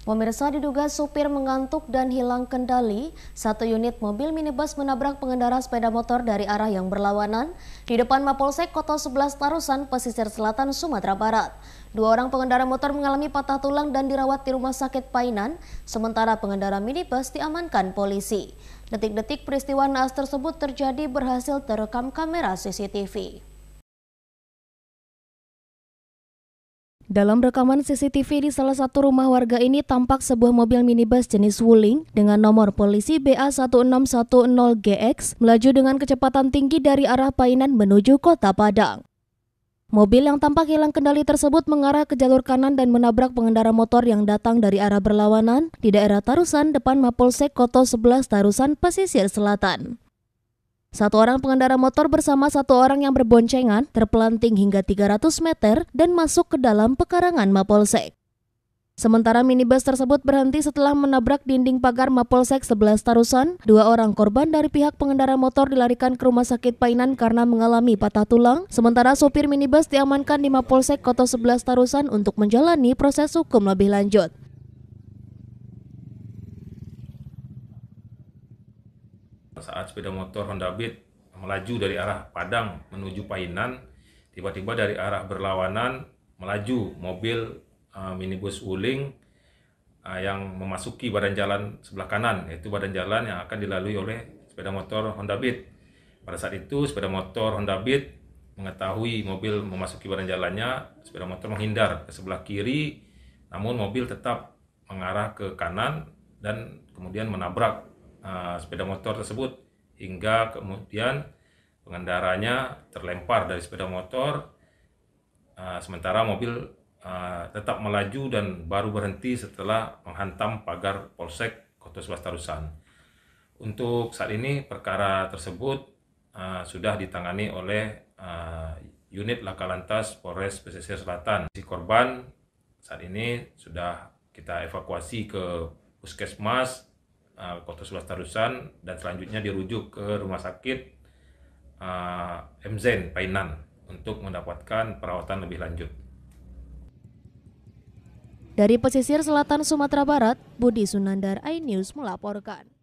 Pemirsa diduga supir mengantuk dan hilang kendali, satu unit mobil minibus menabrak pengendara sepeda motor dari arah yang berlawanan di depan Mapolsek Kota Sebelas Tarusan, pesisir selatan Sumatera Barat. Dua orang pengendara motor mengalami patah tulang dan dirawat di rumah sakit Painan, sementara pengendara minibus diamankan polisi. Detik-detik peristiwa naas tersebut terjadi berhasil terekam kamera CCTV. Dalam rekaman CCTV di salah satu rumah warga ini tampak sebuah mobil minibus jenis Wuling dengan nomor polisi BA1610GX melaju dengan kecepatan tinggi dari arah Painan menuju kota Padang. Mobil yang tampak hilang kendali tersebut mengarah ke jalur kanan dan menabrak pengendara motor yang datang dari arah berlawanan di daerah Tarusan depan Mapolsek Koto 11 Tarusan Pesisir Selatan. Satu orang pengendara motor bersama satu orang yang berboncengan terpelanting hingga 300 meter dan masuk ke dalam pekarangan Mapolsek. Sementara minibus tersebut berhenti setelah menabrak dinding pagar Mapolsek 11 Tarusan, dua orang korban dari pihak pengendara motor dilarikan ke rumah sakit Painan karena mengalami patah tulang, sementara sopir minibus diamankan di Mapolsek kota 11 Tarusan untuk menjalani proses hukum lebih lanjut. Saat sepeda motor Honda Beat melaju dari arah Padang menuju Painan, tiba-tiba dari arah berlawanan melaju mobil uh, minibus Wuling uh, yang memasuki badan jalan sebelah kanan, yaitu badan jalan yang akan dilalui oleh sepeda motor Honda Beat. Pada saat itu sepeda motor Honda Beat mengetahui mobil memasuki badan jalannya, sepeda motor menghindar ke sebelah kiri, namun mobil tetap mengarah ke kanan dan kemudian menabrak Eh, sepeda motor tersebut hingga kemudian pengendaranya terlempar dari sepeda motor uh, sementara mobil uh, tetap melaju dan baru berhenti setelah menghantam pagar polsek Kota Tarusan. Untuk saat ini perkara tersebut uh, sudah ditangani oleh uh, unit laka lantas Polres pesisir selatan. Si korban saat ini sudah kita evakuasi ke puskesmas uh, Kota Sulawesi dan selanjutnya dirujuk ke rumah sakit uh, ah, MZEN Painan untuk mendapatkan perawatan lebih lanjut. Dari pesisir selatan Sumatera Barat, Budi Sunandar iNews melaporkan.